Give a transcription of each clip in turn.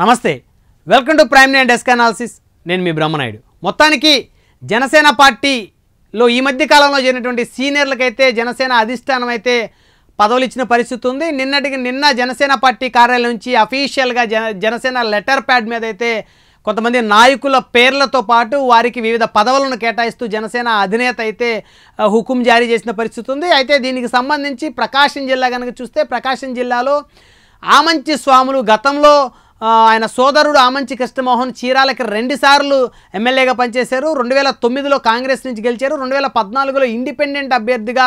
నమస్తే welcome to prime nine desk analysis నేను మీ బ్రహ్మనాయుడు మొత్తానికి జనసేన పార్టీలో ఈ మధ్య కాలంలో జరిగినటువంటి సీనియర్లకైతే జనసేన అధిష్టానం అయితే పదవులు ఇచ్చిన పరిస్థితి ఉంది నిన్నటికి నిన్న జనసేన పార్టీ కార్యాలయం నుంచి అఫీషియల్గా జనసేన లెటర్ ప్యాడ్ మీద అయితే కొంతమంది నాయకుల పేర్లతో పాటు వారికి వివిధ పదవులను కేటాయిస్తూ జనసేన అధినేత అయితే హుకుం జారీ చేసిన పరిస్థితి ఉంది అయితే దీనికి సంబంధించి ప్రకాశం జిల్లా కనుక చూస్తే ప్రకాశం జిల్లాలో ఆమంచి స్వాములు గతంలో ఆయన సోదరుడు ఆమంచి కృష్ణమోహన్ చీరాలకి రెండుసార్లు ఎమ్మెల్యేగా పనిచేశారు రెండు వేల తొమ్మిదిలో కాంగ్రెస్ నుంచి గెలిచారు రెండు వేల పద్నాలుగులో ఇండిపెండెంట్ అభ్యర్థిగా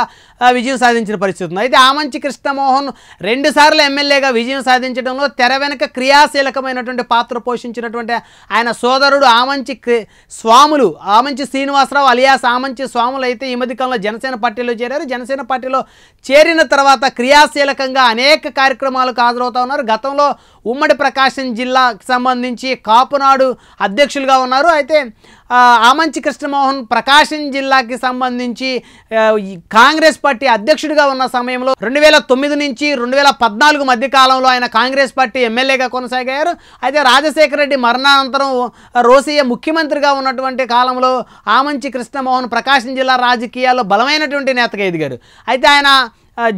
విజయం సాధించిన పరిస్థితి ఉంది అయితే ఆమంచి కృష్ణమోహన్ రెండుసార్లు ఎమ్మెల్యేగా విజయం సాధించడంలో తెర వెనుక క్రియాశీలకమైనటువంటి పాత్ర పోషించినటువంటి ఆయన సోదరుడు ఆమంచి స్వాములు ఆమంచి శ్రీనివాసరావు అలియాస్ ఆమంచి స్వాములు అయితే ఈ మధ్యకాలంలో జనసేన పార్టీలో చేరారు జనసేన పార్టీలో చేరిన తర్వాత క్రియాశీలకంగా అనేక కార్యక్రమాలకు హాజరవుతా ఉన్నారు గతంలో ఉమ్మడి ప్రకాశం జిల్లాకి సంబంధించి కాపునాడు అధ్యక్షులుగా ఉన్నారు అయితే ఆమంచి కృష్ణమోహన్ ప్రకాశం జిల్లాకి సంబంధించి కాంగ్రెస్ పార్టీ అధ్యక్షుడిగా ఉన్న సమయంలో రెండు వేల తొమ్మిది నుంచి రెండు వేల పద్నాలుగు మధ్య కాలంలో ఆయన కాంగ్రెస్ పార్టీ ఎమ్మెల్యేగా కొనసాగారు అయితే రాజశేఖర రెడ్డి మరణానంతరం రోసయ్య ముఖ్యమంత్రిగా ఉన్నటువంటి కాలంలో ఆమంచి కృష్ణమోహన్ ప్రకాశం జిల్లా రాజకీయాల్లో బలమైనటువంటి నేతగా ఎదిగారు అయితే ఆయన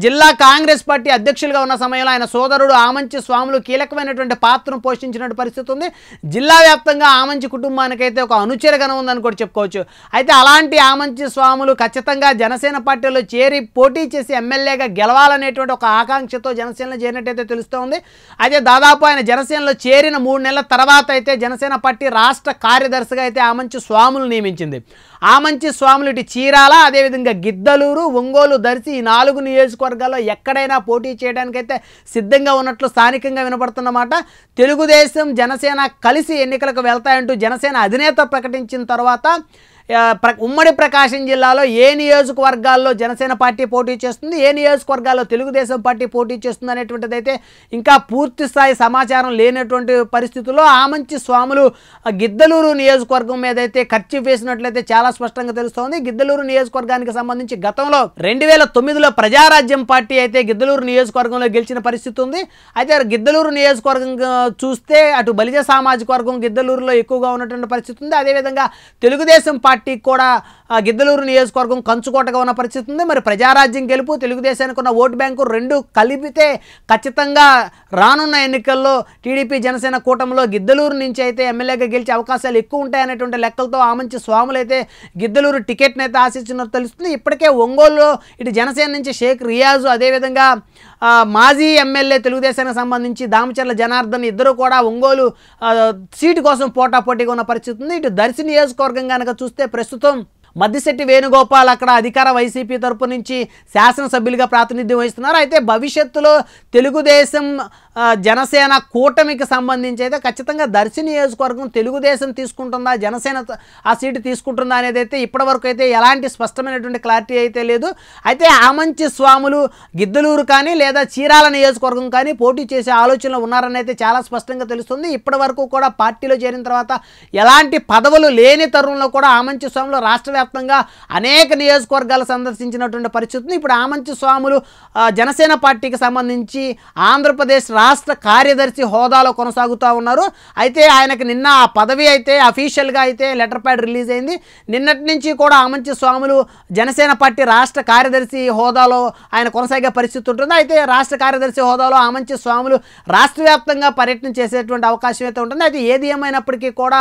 జిల్లా కాంగ్రెస్ పార్టీ అధ్యక్షులుగా ఉన్న సమయంలో ఆయన సోదరుడు ఆమంచి స్వాములు కీలకమైనటువంటి పాత్రను పోషించినట్టు పరిస్థితి ఉంది జిల్లా వ్యాప్తంగా ఆమంచి కుటుంబానికైతే ఒక అనుచరగణం ఉందని కూడా చెప్పుకోవచ్చు అయితే అలాంటి ఆమంచి స్వాములు ఖచ్చితంగా జనసేన పార్టీలో చేరి పోటీ చేసి ఎమ్మెల్యేగా గెలవాలనేటువంటి ఒక ఆకాంక్షతో జనసేనలో చేరినట్టయితే తెలుస్తోంది అయితే దాదాపు ఆయన జనసేనలో చేరిన మూడు నెలల తర్వాత అయితే జనసేన పార్టీ రాష్ట్ర కార్యదర్శిగా అయితే ఆమంచి స్వాములు నియమించింది ఆమంచి స్వాములు ఇటు చీరాల అదేవిధంగా గిద్దలూరు ఒంగోలు దర్శి ఈ నాలుగు నియోజక నియోజకవర్గాల్లో ఎక్కడైనా పోటీ చేయడానికైతే సిద్ధంగా ఉన్నట్లు స్థానికంగా వినపడుతున్నమాట తెలుగుదేశం జనసేన కలిసి ఎన్నికలకు వెళ్తాయంటూ జనసేన అధినేత ప్రకటించిన తర్వాత ఉమ్మడి ప్రకాశం జిల్లాలో ఏ నియోజకవర్గాల్లో జనసేన పార్టీ పోటీ చేస్తుంది ఏ నియోజకవర్గాల్లో తెలుగుదేశం పార్టీ పోటీ చేస్తుంది అనేటువంటిదైతే ఇంకా పూర్తి స్థాయి సమాచారం లేనటువంటి పరిస్థితుల్లో ఆమంచి స్వాములు గిద్దలూరు నియోజకవర్గం మీద అయితే ఖర్చు వేసినట్లయితే చాలా స్పష్టంగా తెలుస్తోంది గిద్దలూరు నియోజకవర్గానికి సంబంధించి గతంలో రెండు వేల తొమ్మిదిలో ప్రజారాజ్యం పార్టీ అయితే గిద్దలూరు నియోజకవర్గంలో గెలిచిన పరిస్థితి ఉంది అయితే గిద్దలూరు నియోజకవర్గం చూస్తే అటు బలిజ సామాజిక వర్గం గిద్దలూరులో ఎక్కువగా ఉన్నటువంటి పరిస్థితి ఉంది అదేవిధంగా తెలుగుదేశం పార్టీ పార్టీకి కూడా గిద్దలూరు నియోజకవర్గం కంచుకోటగా ఉన్న పరిస్థితి ఉంది మరి ప్రజారాజ్యం గెలుపు తెలుగుదేశానికి ఉన్న ఓటు బ్యాంకు రెండు కలిపితే ఖచ్చితంగా రానున్న ఎన్నికల్లో టీడీపీ జనసేన కూటమిలో గిద్దలూరు నుంచి అయితే ఎమ్మెల్యేగా గెలిచే అవకాశాలు ఎక్కువ ఉంటాయనేటువంటి లెక్కలతో మంచి స్వాములైతే గిద్దలూరు టికెట్ని అయితే ఆశించినట్టు తెలుస్తుంది ఇప్పటికే ఒంగోలులో ఇటు జనసేన నుంచి షేక్ రియాజు అదేవిధంగా మాజీ ఎమ్మెల్యే తెలుగుదేశానికి సంబంధించి దామచర్ల జనార్దన్ ఇద్దరు కూడా ఒంగోలు సీటు కోసం పోటాపోటీగా ఉన్న పరిస్థితి ఉంది ఇటు దర్శి నియోజకవర్గం కనుక చూస్తే ప్రస్తుతం మద్దిశెట్టి వేణుగోపాల్ అక్కడ అధికార వైసీపీ తరపు నుంచి శాసనసభ్యులుగా ప్రాతినిధ్యం వహిస్తున్నారు అయితే భవిష్యత్తులో తెలుగుదేశం జనసేన కూటమికి సంబంధించి అయితే ఖచ్చితంగా దర్శి నియోజకవర్గం తెలుగుదేశం తీసుకుంటుందా జనసేన ఆ సీటు తీసుకుంటుందా అనేది అయితే ఇప్పటివరకు అయితే ఎలాంటి స్పష్టమైనటువంటి క్లారిటీ అయితే లేదు అయితే ఆమంచి స్వాములు గిద్దలూరు కానీ లేదా చీరాల నియోజకవర్గం కానీ పోటీ చేసే ఆలోచనలో ఉన్నారని అయితే చాలా స్పష్టంగా తెలుస్తుంది ఇప్పటివరకు కూడా పార్టీలో చేరిన తర్వాత ఎలాంటి పదవులు లేని తరుణంలో కూడా ఆమంచి స్వాములు రాష్ట్ర అనేక నియోజకవర్గాలు సందర్శించినటువంటి పరిస్థితి ఇప్పుడు ఆమంచి స్వాములు జనసేన పార్టీకి సంబంధించి ఆంధ్రప్రదేశ్ రాష్ట్ర కార్యదర్శి హోదాలో కొనసాగుతూ ఉన్నారు అయితే ఆయనకు నిన్న ఆ పదవి అయితే అఫీషియల్గా అయితే లెటర్ ప్యాడ్ రిలీజ్ అయింది నిన్నటి నుంచి కూడా ఆమంచి స్వాములు జనసేన పార్టీ రాష్ట్ర కార్యదర్శి హోదాలో ఆయన కొనసాగే పరిస్థితి ఉంటుంది అయితే రాష్ట్ర కార్యదర్శి హోదాలో ఆమంచి స్వాములు వ్యాప్తంగా పర్యటన చేసేటువంటి అవకాశం అయితే ఉంటుంది అయితే ఏది ఏమైనప్పటికీ కూడా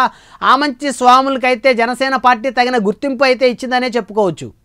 ఆమంచి స్వాములకైతే జనసేన పార్టీ తగిన గుర్తింపు అయితే ఇచ్చిందనే చెప్పుకోవచ్చు